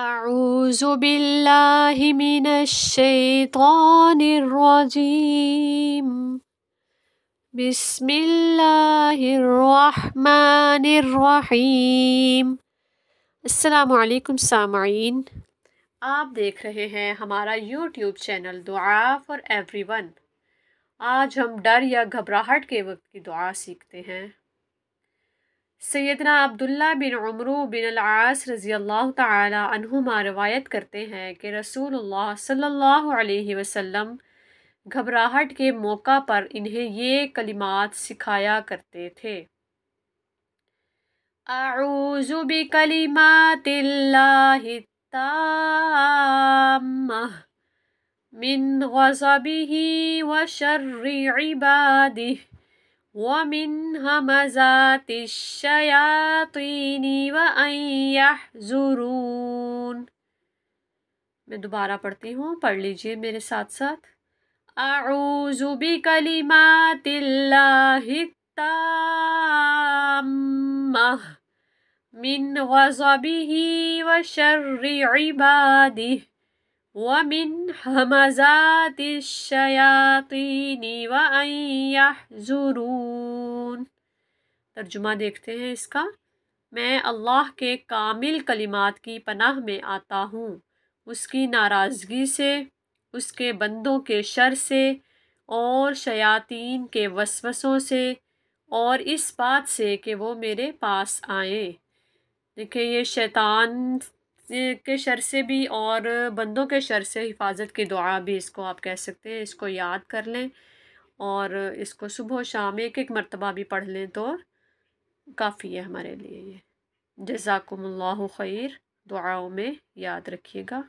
اعوذ باللہ من الشیطان الرجیم بسم اللہ الرحمن الرحیم السلام علیکم سامعین آپ دیکھ رہے ہیں ہمارا یوٹیوب چینل دعا فار ایوری ون آج ہم ڈر یا گھبراہٹ کے وقت کی دعا سیکھتے ہیں سیدنا عبداللہ بن عمرو بن العاص رضی اللہ تعالی عنہما روایت کرتے ہیں کہ رسول اللہ صلی اللہ علیہ وسلم گھبراہٹ کے موقع پر انہیں یہ کلمات سکھایا کرتے تھے اعوذ بکلمات اللہ من وشر عبادہ ومن همزات الشياطين وأن يحزرون میں دوبارہ پڑھتی ہوں پڑھ لیجئے میرے ساتھ ساتھ أعوذ بكلمات الله التامة من غضبه وشر عباده ومن حمزات الشیاطین ذاتی يَحْزُرُونَ ترجمہ دیکھتے ہیں اس کا میں اللہ کے کامل کلمات کی پناہ میں آتا ہوں اس کی ناراضگی سے اس کے بندوں کے شر سے اور شیاطین کے وسوسوں سے اور اس بات سے کہ وہ میرے پاس آئیں دیکھیں یہ شیطان کے شر سے بھی اور بندوں کے شر سے حفاظت کی دعا بھی اس کو آپ کہہ سکتے ہیں اس کو یاد کر لیں اور اس کو صبح و شام ایک ایک مرتبہ بھی پڑھ لیں تو کافی ہے ہمارے لیے یہ جزاکم اللہ خیر دعاؤں میں یاد رکھیے گا